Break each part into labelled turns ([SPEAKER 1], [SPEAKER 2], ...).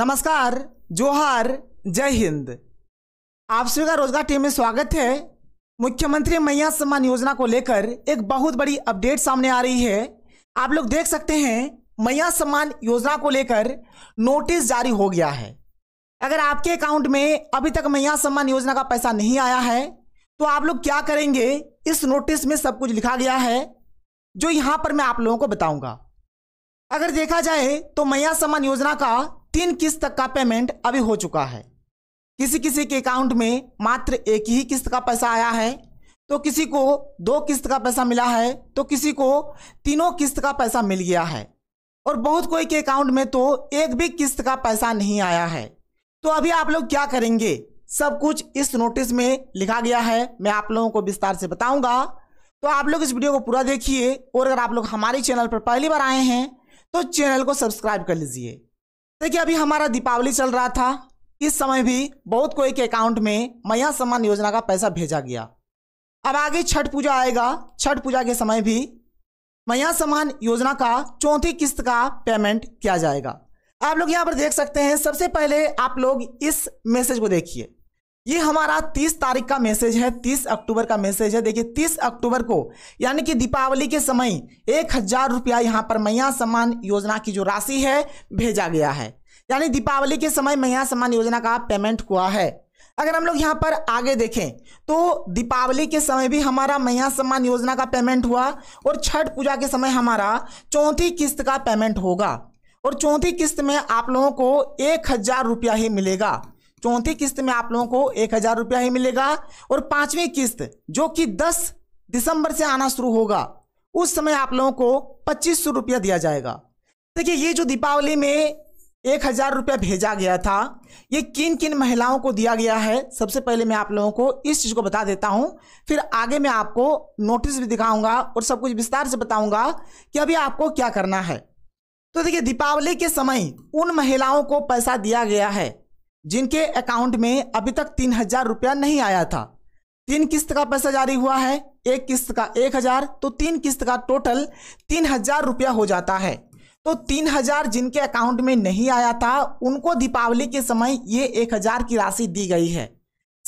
[SPEAKER 1] नमस्कार जोहार जय हिंद आप सभी का रोजगार टीम में स्वागत है मुख्यमंत्री मैया सम्मान योजना को लेकर एक बहुत बड़ी अपडेट सामने आ रही है आप लोग देख सकते हैं मैया सम्मान योजना को लेकर नोटिस जारी हो गया है अगर आपके अकाउंट में अभी तक मैया सम्मान योजना का पैसा नहीं आया है तो आप लोग क्या करेंगे इस नोटिस में सब कुछ लिखा गया है जो यहाँ पर मैं आप लोगों को बताऊंगा अगर देखा जाए तो मैया सम्मान योजना का तीन किस्त का पेमेंट अभी हो चुका है किसी किसी के अकाउंट में मात्र एक ही किस्त का पैसा आया है तो किसी को दो किस्त का पैसा मिला है तो किसी को तीनों किस्त का पैसा मिल गया है और बहुत कोई के अकाउंट में तो एक भी किस्त का पैसा नहीं आया है तो अभी आप लोग क्या करेंगे सब कुछ इस नोटिस में लिखा गया है मैं आप लोगों को विस्तार से बताऊंगा तो आप लोग इस वीडियो को पूरा देखिए और अगर आप लोग हमारे चैनल पर पहली बार आए हैं तो चैनल को सब्सक्राइब कर लीजिए देखिए अभी हमारा दीपावली चल रहा था इस समय भी बहुत कोई के अकाउंट में मैया सम्मान योजना का पैसा भेजा गया अब आगे छठ पूजा आएगा छठ पूजा के समय भी मैया सम्मान योजना का चौथी किस्त का पेमेंट किया जाएगा आप लोग यहाँ पर देख सकते हैं सबसे पहले आप लोग इस मैसेज को देखिए ये हमारा 30 तारीख का मैसेज है 30 अक्टूबर का मैसेज है देखिए 30 अक्टूबर को यानी कि दीपावली के समय एक हजार रुपया यहाँ पर मैया सम्मान योजना की जो राशि है भेजा गया है यानी दीपावली के समय मैया सम्मान योजना का पेमेंट हुआ है अगर हम लोग यहाँ पर आगे देखें तो दीपावली के समय भी हमारा मैया सम्मान योजना का पेमेंट हुआ और छठ पूजा के समय हमारा चौथी किस्त का पेमेंट होगा और चौथी किस्त में आप लोगों को एक हजार रुपया ही मिलेगा चौथी किस्त में आप लोगों को एक हजार रुपया ही मिलेगा और पांचवी किस्त जो कि दस दिसंबर से आना शुरू होगा उस समय आप लोगों को पच्चीस सौ रुपया दिया जाएगा देखिए ये जो दीपावली में एक हजार रुपया भेजा गया था ये किन किन महिलाओं को दिया गया है सबसे पहले मैं आप लोगों को इस चीज़ को बता देता हूँ फिर आगे मैं आपको नोटिस भी दिखाऊंगा और सब कुछ विस्तार से बताऊंगा कि अभी आपको क्या करना है तो देखिए दीपावली के समय उन महिलाओं को पैसा दिया गया है जिनके अकाउंट में अभी तक तीन हजार रुपया नहीं आया था तीन किस्त का पैसा जारी हुआ है एक किस्त का एक हजार तो तीन किस्त का टोटल तीन हजार रुपया हो जाता है तो तीन हजार जिनके अकाउंट में नहीं आया था उनको दीपावली के समय ये एक हजार की राशि दी गई है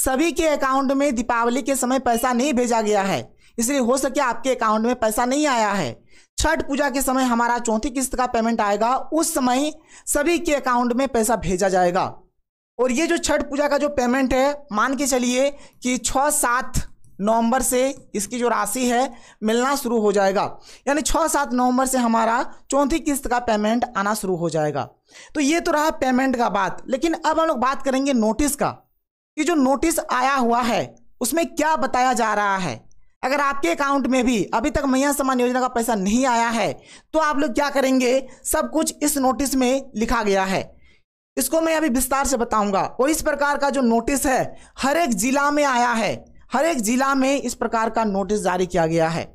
[SPEAKER 1] सभी के अकाउंट में दीपावली के समय पैसा नहीं भेजा गया है इसलिए हो सके आपके अकाउंट में पैसा नहीं आया है छठ पूजा के समय हमारा चौथी किस्त का पेमेंट आएगा उस समय सभी के अकाउंट में पैसा भेजा जाएगा और ये जो छठ पूजा का जो पेमेंट है मान के चलिए कि छः सात नवंबर से इसकी जो राशि है मिलना शुरू हो जाएगा यानी छः सात नवंबर से हमारा चौथी किस्त का पेमेंट आना शुरू हो जाएगा तो ये तो रहा पेमेंट का बात लेकिन अब हम लोग बात करेंगे नोटिस का कि जो नोटिस आया हुआ है उसमें क्या बताया जा रहा है अगर आपके अकाउंट में भी अभी तक मैया समान योजना का पैसा नहीं आया है तो आप लोग क्या करेंगे सब कुछ इस नोटिस में लिखा गया है इसको मैं अभी विस्तार से बताऊंगा और इस प्रकार का जो नोटिस है हर एक जिला में आया है हर एक जिला में इस प्रकार का नोटिस जारी किया गया है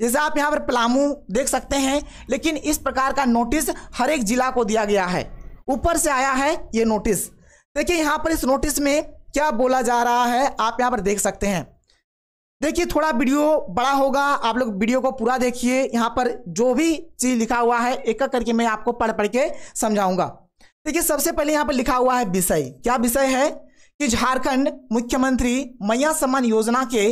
[SPEAKER 1] जैसे आप यहाँ पर पलामू देख सकते हैं लेकिन इस प्रकार का नोटिस हर एक जिला को दिया गया है ऊपर से आया है ये नोटिस देखिए यहाँ पर इस नोटिस में क्या बोला जा रहा है आप यहाँ पर देख सकते हैं देखिए थोड़ा वीडियो बड़ा होगा आप लोग वीडियो को पूरा देखिए यहाँ पर जो भी चीज़ लिखा हुआ है एक एक करके मैं आपको पढ़ पढ़ के समझाऊंगा देखिए सबसे पहले यहाँ पर लिखा हुआ है विषय क्या विषय है कि झारखंड मुख्यमंत्री मैया सम्मान योजना के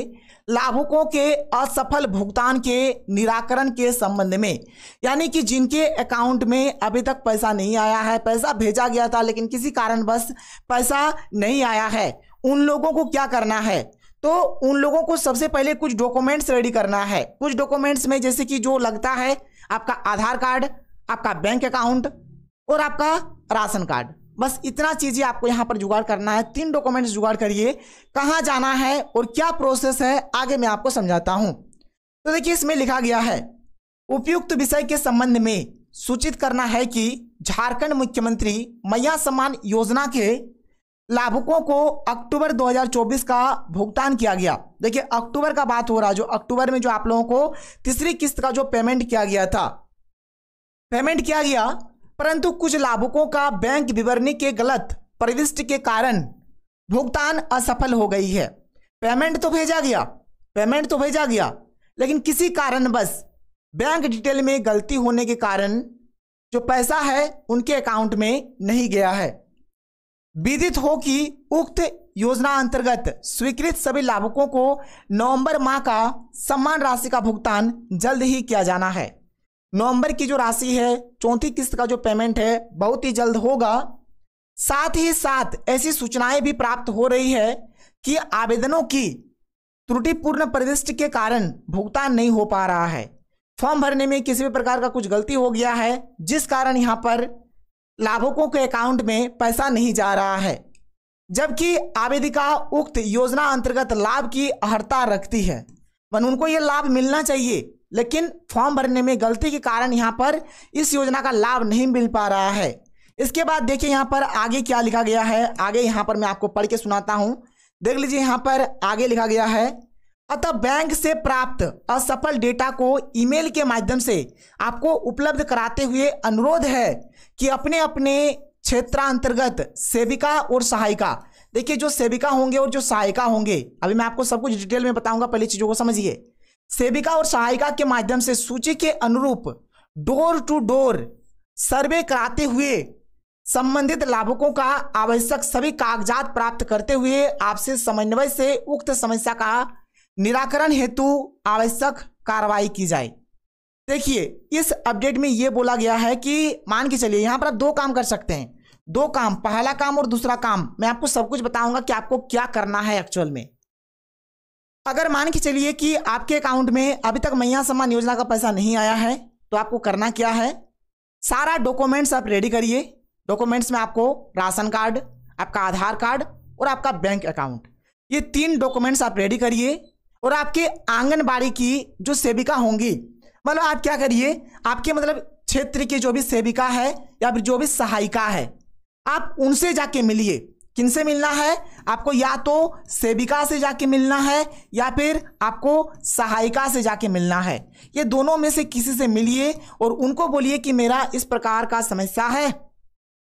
[SPEAKER 1] लाभुकों के असफल भुगतान के निराकरण के संबंध में यानी कि जिनके अकाउंट में अभी तक पैसा नहीं आया है पैसा भेजा गया था लेकिन किसी कारणवश पैसा नहीं आया है उन लोगों को क्या करना है तो उन लोगों को सबसे पहले कुछ डॉक्यूमेंट्स रेडी करना है कुछ डॉक्यूमेंट्स में जैसे कि जो लगता है आपका आधार कार्ड आपका बैंक अकाउंट और आपका राशन कार्ड बस इतना चीज़ें आपको यहाँ पर जुगाड़ करना है तीन डॉक्यूमेंट्स जुगाड़ करिए कहाँ जाना है और क्या प्रोसेस है आगे मैं आपको समझाता हूँ तो देखिए इसमें लिखा गया है उपयुक्त विषय के संबंध में सूचित करना है कि झारखंड मुख्यमंत्री मैया सम्मान योजना के लाभुकों को अक्टूबर 2024 का भुगतान किया गया देखिए अक्टूबर का बात हो रहा जो अक्टूबर में जो आप लोगों को तीसरी किस्त का जो पेमेंट किया गया था पेमेंट किया गया परंतु कुछ लाभुकों का बैंक विवरणी के गलत प्रविष्ट के कारण भुगतान असफल हो गई है पेमेंट तो भेजा गया पेमेंट तो भेजा गया लेकिन किसी कारणवश बैंक डिटेल में गलती होने के कारण जो पैसा है उनके अकाउंट में नहीं गया है विदित हो कि उक्त योजना अंतर्गत स्वीकृत सभी लाभुकों को नवंबर माह का सम्मान राशि का भुगतान जल्द ही किया जाना है नवंबर की जो राशि है चौथी किस्त का जो पेमेंट है बहुत ही जल्द होगा साथ ही साथ ऐसी सूचनाएं भी प्राप्त हो रही है कि आवेदनों की त्रुटिपूर्ण परिदृष्टि के कारण भुगतान नहीं हो पा रहा है फॉर्म भरने में किसी भी प्रकार का कुछ गलती हो गया है जिस कारण यहाँ पर लाभुकों के अकाउंट में पैसा नहीं जा रहा है जबकि आवेदिका उक्त योजना अंतर्गत लाभ की अर्हता रखती है वन उनको ये लाभ मिलना चाहिए लेकिन फॉर्म भरने में गलती के कारण यहाँ पर इस योजना का लाभ नहीं मिल पा रहा है इसके बाद देखिए यहाँ पर आगे क्या लिखा गया है आगे यहाँ पर मैं आपको पढ़ के सुनाता हूँ देख लीजिए यहाँ पर आगे लिखा गया है अतः बैंक से प्राप्त असफल डेटा को ईमेल के माध्यम से आपको उपलब्ध कराते हुए अनुरोध है कि अपने अपने क्षेत्रांतर्गत सेविका और सहायिका देखिए जो सेविका होंगे और जो सहायिका होंगे अभी मैं आपको सब कुछ डिटेल में बताऊंगा पहली चीज़ों को समझिए सेविका और सहायिका के माध्यम से सूची के अनुरूप डोर टू डोर सर्वे कराते हुए संबंधित लाभुकों का आवश्यक सभी कागजात प्राप्त करते हुए आपसे समन्वय से उक्त समस्या का निराकरण हेतु आवश्यक कार्रवाई की जाए देखिए इस अपडेट में ये बोला गया है कि मान के चलिए यहाँ पर आप दो काम कर सकते हैं दो काम पहला काम और दूसरा काम मैं आपको सब कुछ बताऊंगा कि आपको क्या करना है एक्चुअल में अगर मान के चलिए कि आपके अकाउंट में अभी तक मैया सम्मान योजना का पैसा नहीं आया है तो आपको करना क्या है सारा डॉक्यूमेंट्स आप रेडी करिए डॉक्यूमेंट्स में आपको राशन कार्ड आपका आधार कार्ड और आपका बैंक अकाउंट ये तीन डॉक्यूमेंट्स आप रेडी करिए और आपके आंगनबाड़ी की जो सेविका होंगी मतलब आप क्या करिए आपके मतलब क्षेत्र की जो भी सेविका है या फिर जो भी सहायिका है आप उनसे जाके मिलिए किनसे मिलना है आपको या तो सेविका से जाके मिलना है या फिर आपको सहायिका से जाके मिलना है ये दोनों में से किसी से मिलिए और उनको बोलिए कि मेरा इस प्रकार का समस्या है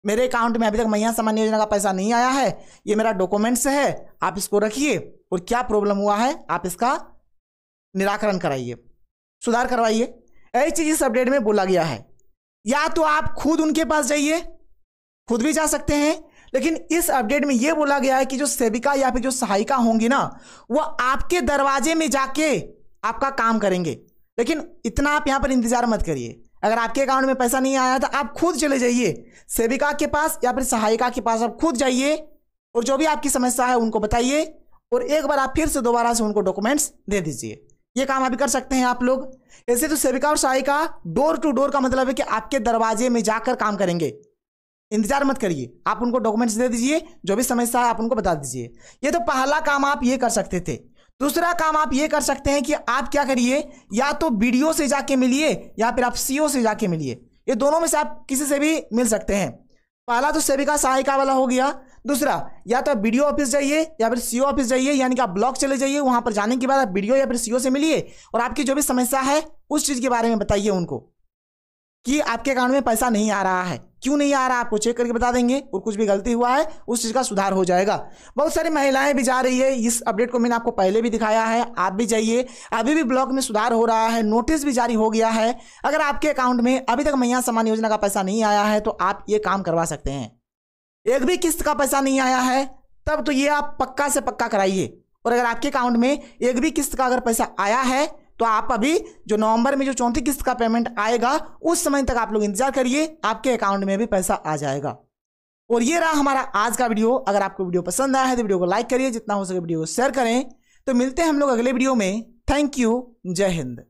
[SPEAKER 1] मेरे अकाउंट में अभी तक मैया सामान्य योजना का पैसा नहीं आया है ये मेरा डॉक्यूमेंट्स है आप इसको रखिए और क्या प्रॉब्लम हुआ है आप इसका निराकरण कराइए सुधार करवाइए ऐसी चीज इस अपडेट में बोला गया है या तो आप खुद उनके पास जाइए खुद भी जा सकते हैं लेकिन इस अपडेट में यह बोला गया है कि जो सेविका या फिर जो सहायिका होंगी ना वो आपके दरवाजे में जाके आपका काम करेंगे लेकिन इतना आप यहां पर इंतजार मत करिए अगर आपके अकाउंट में पैसा नहीं आया तो आप खुद चले जाइए सेविका के पास या फिर सहायिका के पास आप खुद जाइए और जो भी आपकी समस्या है उनको बताइए और एक बार आप फिर से दोबारा से उनको डॉक्यूमेंट्स दे दीजिए ये काम अभी कर सकते हैं आप लोग ऐसे तो सेविका और सहायिका डोर टू डोर का मतलब है कि आपके दरवाजे में जाकर काम करेंगे इंतजार मत करिए आप उनको डॉक्यूमेंट्स दे दीजिए जो भी समस्या है आप उनको बता दीजिए ये तो पहला काम आप ये कर सकते थे दूसरा काम आप ये कर सकते हैं कि आप क्या करिए या तो बी से जाके मिलिए या फिर आप सीओ से जाके मिलिए ये दोनों में से आप किसी से भी मिल सकते हैं पहला तो सेविका सहायिका वाला हो गया दूसरा या तो आप बी ऑफिस जाइए या फिर सीओ ऑफिस जाइए यानी कि आप ब्लॉक चले जाइए वहां पर जाने के बाद आप बी या फिर सीओ से मिलिए और आपकी जो भी समस्या है उस चीज़ के बारे में बताइए उनको कि आपके अकाउंट में पैसा नहीं आ रहा है क्यों नहीं आ रहा आपको चेक करके बता देंगे और कुछ भी गलती हुआ है उस चीज़ का सुधार हो जाएगा बहुत सारी महिलाएं भी जा रही है इस अपडेट को मैंने आपको पहले भी दिखाया है आप भी जाइए अभी भी ब्लॉक में सुधार हो रहा है नोटिस भी जारी हो गया है अगर आपके अकाउंट में अभी तक मैया सम्मान योजना का पैसा नहीं आया है तो आप ये काम करवा सकते हैं एक भी किस्त का पैसा नहीं आया है तब तो ये आप पक्का से पक्का कराइए और अगर आपके अकाउंट में एक भी किस्त का अगर पैसा आया है तो आप अभी जो नवंबर में जो चौथी किस्त का पेमेंट आएगा उस समय तक आप लोग इंतजार करिए आपके अकाउंट में भी पैसा आ जाएगा और ये रहा हमारा आज का वीडियो अगर आपको वीडियो पसंद आया है तो वीडियो को लाइक करिए जितना हो सके वीडियो को शेयर करें तो मिलते हैं हम लोग अगले वीडियो में थैंक यू जय हिंद